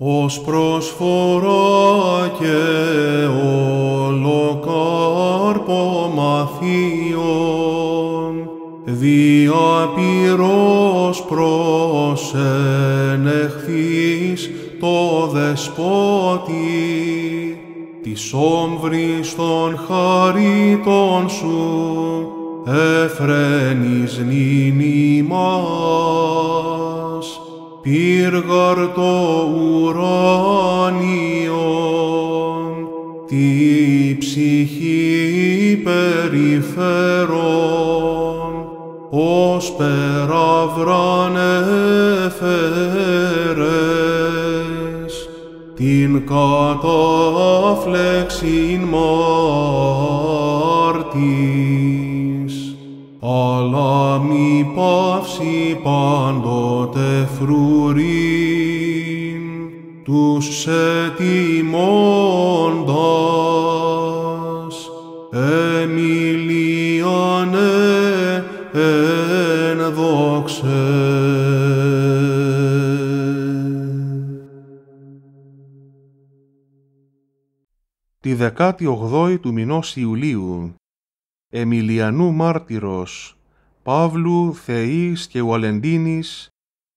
ως προσφορά και ολοκάρπο μαθείων, προς προσενεχθείς το δεσπότη, της όμβρης των χαρίτων σου, εφραίνεις πύργαρ το ουράνιον, τη ψυχή περιφέρον, ως περαύραν την καταφλεξην μάρτης, αλλά μη παύσει πάντο τους ετοιμώντας εν Τη δεκάτη ογδόη του μηνός Ιουλίου, Εμιλιανού μάρτυρος, Παύλου Θεής και Ουαλεντίνης,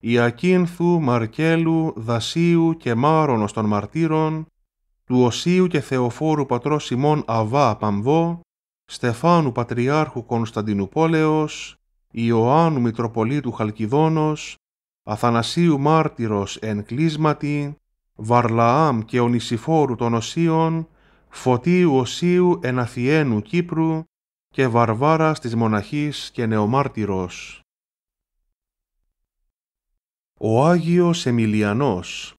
Ιακίνθου, Μαρκέλου, Δασίου και Μάρονος των Μαρτύρων, του Οσίου και Θεοφόρου πατρός Σιμών Αβά Παμβό, Στεφάνου Πατριάρχου Κωνσταντινούπολεως, Ιωάννου Μητροπολίτου Χαλκιδόνος, Αθανασίου Μάρτυρος εν κλείσματι, Βαρλαάμ και ονισιφόρου των Οσίων, Φωτίου Οσίου Εναθιένου Κύπρου και Βαρβάρας της Μοναχής και Νεομάρτυρος. Ο Άγιος Εμιλιανός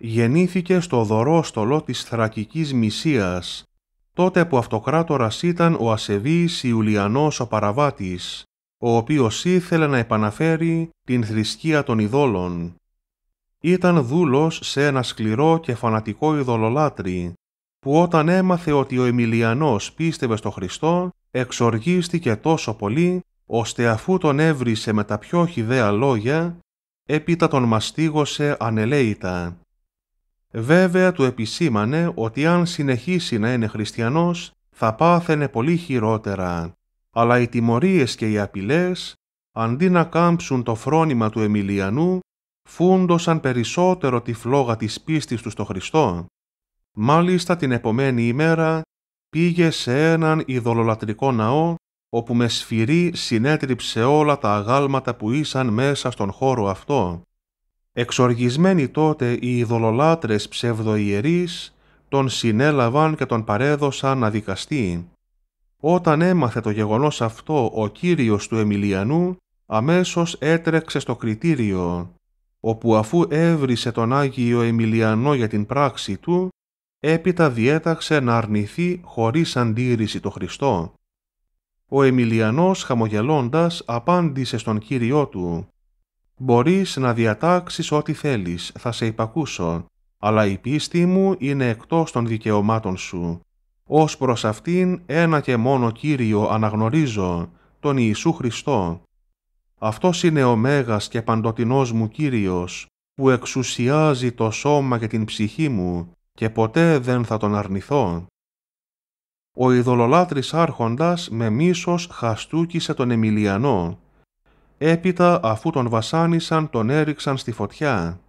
γεννήθηκε στο δωρόστολο της Θρακικής Μυσίας, τότε που αυτοκράτορας ήταν ο Ασεβής Ιουλιανός ο Παραβάτης, ο οποίος ήθελε να επαναφέρει την θρησκεία των ειδόλων. Ήταν δούλος σε ένα σκληρό και φανατικό ειδωλολάτρι, που όταν έμαθε ότι ο Εμιλιανός πίστευε στο Χριστό, εξοργίστηκε τόσο πολύ, ώστε αφού τον έβρισε με τα πιο χιδέα λόγια, έπειτα τον μαστίγωσε ανελαίητα. Βέβαια του επισήμανε ότι αν συνεχίσει να είναι χριστιανός θα πάθαινε πολύ χειρότερα, αλλά οι τιμωρίες και οι απειλές, αντί να κάμψουν το φρόνημα του Εμιλιανού, φούντωσαν περισσότερο τη φλόγα της πίστης τους στο Χριστό. Μάλιστα την επομένη ημέρα πήγε σε έναν ειδωλολατρικό ναό όπου με σφυρί συνέτριψε όλα τα αγάλματα που ήσαν μέσα στον χώρο αυτό. Εξοργισμένοι τότε οι ειδωλολάτρες ψευδοιερείς τον συνέλαβαν και τον παρέδωσαν να δικαστεί. Όταν έμαθε το γεγονός αυτό ο κύριος του Εμιλιανού, αμέσως έτρεξε στο κριτήριο, όπου αφού έβρισε τον Άγιο Εμιλιανό για την πράξη του, έπειτα διέταξε να αρνηθεί χωρίς αντίρρηση το Χριστό. Ο Εμιλιανός χαμογελώντας απάντησε στον Κύριό του «Μπορείς να διατάξεις ό,τι θέλεις, θα σε υπακούσω, αλλά η πίστη μου είναι εκτός των δικαιωμάτων σου. Ως προς αυτήν ένα και μόνο Κύριο αναγνωρίζω, τον Ιησού Χριστό. Αυτός είναι ο Μέγας και Παντοτινός μου Κύριος, που εξουσιάζει το σώμα και την ψυχή μου και ποτέ δεν θα τον αρνηθώ ο ειδωλολάτρης άρχοντας με μίσος χαστούκησε τον Εμιλιανό. Έπειτα αφού τον βασάνισαν τον έριξαν στη φωτιά.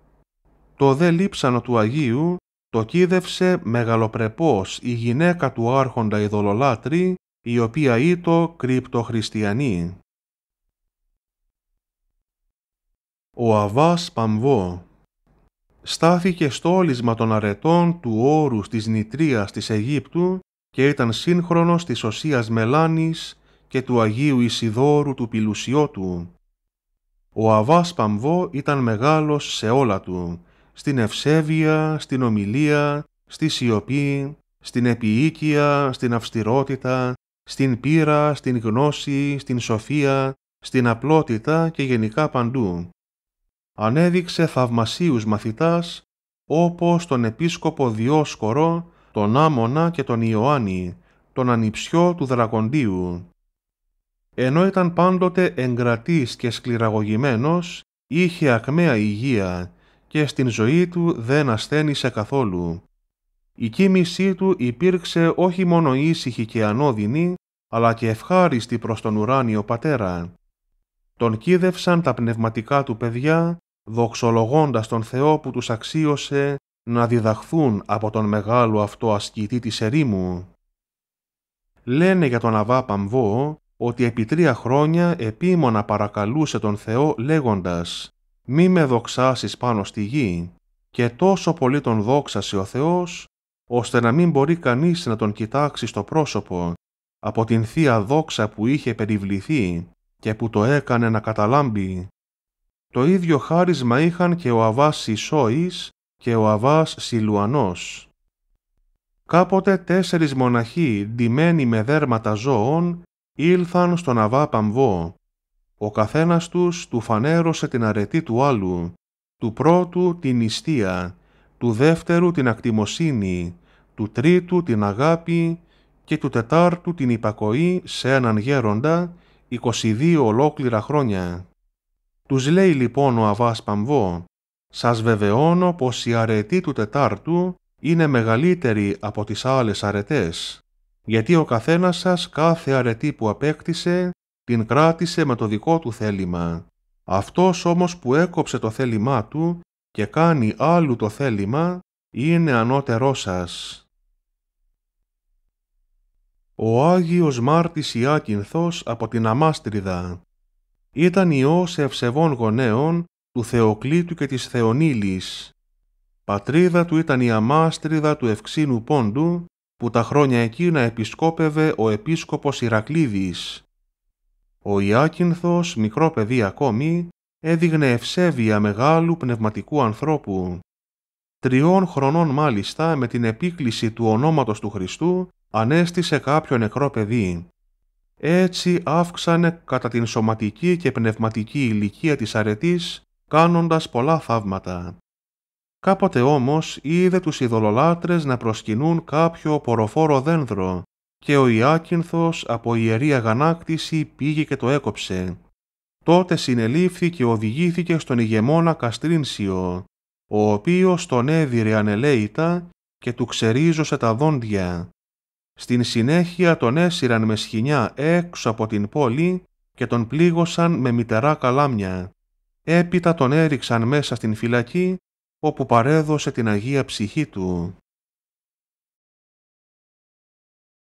Το δε λείψανο του Αγίου το κίδευσε μεγαλοπρεπώς η γυναίκα του άρχοντα ειδωλολάτρη, η οποία ήτο κρυπτοχριστιανή. Ο Αβάς Παμβό στάθηκε στόλισμα των αρετών του όρους της Νητρίας της Αιγύπτου και ήταν σύγχρονος της Οσίας Μελάνης και του Αγίου Ισιδόρου του Πιλουσιώτου. Ο Αβάς Παμβό ήταν μεγάλος σε όλα του, στην ευσέβεια, στην ομιλία, στη σιωπή, στην επιοίκεια, στην αυστηρότητα, στην πείρα, στην γνώση, στην σοφία, στην απλότητα και γενικά παντού. Ανέδειξε θαυμασίους μαθητάς, όπως τον επίσκοπο Διόσκορο τον Άμονα και τον Ιωάννη, τον ανιψιό του Δρακοντίου. Ενώ ήταν πάντοτε εγκρατής και σκληραγωγημένος, είχε ακμαία υγεία και στην ζωή του δεν ασθένησε καθόλου. Η κίνησή του υπήρξε όχι μόνο ήσυχη και ανώδυνη, αλλά και ευχάριστη προς τον ουράνιο πατέρα. Τον κίδευσαν τα πνευματικά του παιδιά, δοξολογώντας τον Θεό που τους αξίωσε να διδαχθούν από τον μεγάλο αυτό ασκητή της ερήμου. Λένε για τον Αβά Παμβό ότι επί τρία χρόνια επίμονα παρακαλούσε τον Θεό λέγοντας «Μη με δοξάσεις πάνω στη γη» και τόσο πολύ τον δόξασε ο Θεός, ώστε να μην μπορεί κανείς να τον κοιτάξει στο πρόσωπο από την θεία δόξα που είχε περιβληθεί και που το έκανε να καταλάμπει. Το ίδιο χάρισμα είχαν και ο Αβάς Ισόης και ο Αβάς Σιλουανός. Κάποτε τέσσερις μοναχοί, ντυμένοι με δέρματα ζώων, ήλθαν στον Αβά Παμβό. Ο καθένας τους του φανέρωσε την αρετή του άλλου, του πρώτου την ιστία, του δεύτερου την ακτιμοσύνη, του τρίτου την αγάπη και του τετάρτου την υπακοή σε έναν γέροντα, 22 ολόκληρα χρόνια. Τους λέει λοιπόν ο Αβάς Παμβό σας βεβαιώνω πως η αρετή του Τετάρτου είναι μεγαλύτερη από τις άλλες αρετές, γιατί ο καθένας σας κάθε αρετή που απέκτησε την κράτησε με το δικό του θέλημα. Αυτός όμως που έκοψε το θέλημά του και κάνει άλλου το θέλημα, είναι ανώτερό σας. Ο Άγιος Μάρτης Ιάκυνθος από την Αμάστριδα. Ήταν ιός ευσεβών γονέων του Θεοκλήτου και της Θεονίλης. Πατρίδα του ήταν η αμάστριδα του Ευξήνου Πόντου, που τα χρόνια εκείνα επισκόπευε ο επίσκοπος Ηρακλήδης. Ο Ιάκυνθος, μικρό παιδί ακόμη, έδειγνε ευσέβεια μεγάλου πνευματικού ανθρώπου. Τριών χρονών μάλιστα με την επίκληση του ονόματος του Χριστού ανέστησε κάποιο νεκρό παιδί. Έτσι αύξανε κατά την σωματική και πνευματική ηλικία της αρετής κάνοντας πολλά θαύματα. Κάποτε όμως είδε τους ειδωλολάτρες να προσκυνούν κάποιο ποροφόρο δένδρο και ο Ιάκυνθος από ιερή αγανάκτηση πήγε και το έκοψε. Τότε συνελήφθη και οδηγήθηκε στον ηγεμόνα Καστρίνσιο, ο οποίος τον έδιρε ανελέητα και του ξερίζωσε τα δόντια. Στην συνέχεια τον έσυραν με σχοινιά έξω από την πόλη και τον πλήγωσαν με μητερά καλάμια έπειτα τον έριξαν μέσα στην φυλακή όπου παρέδωσε την Αγία Ψυχή του.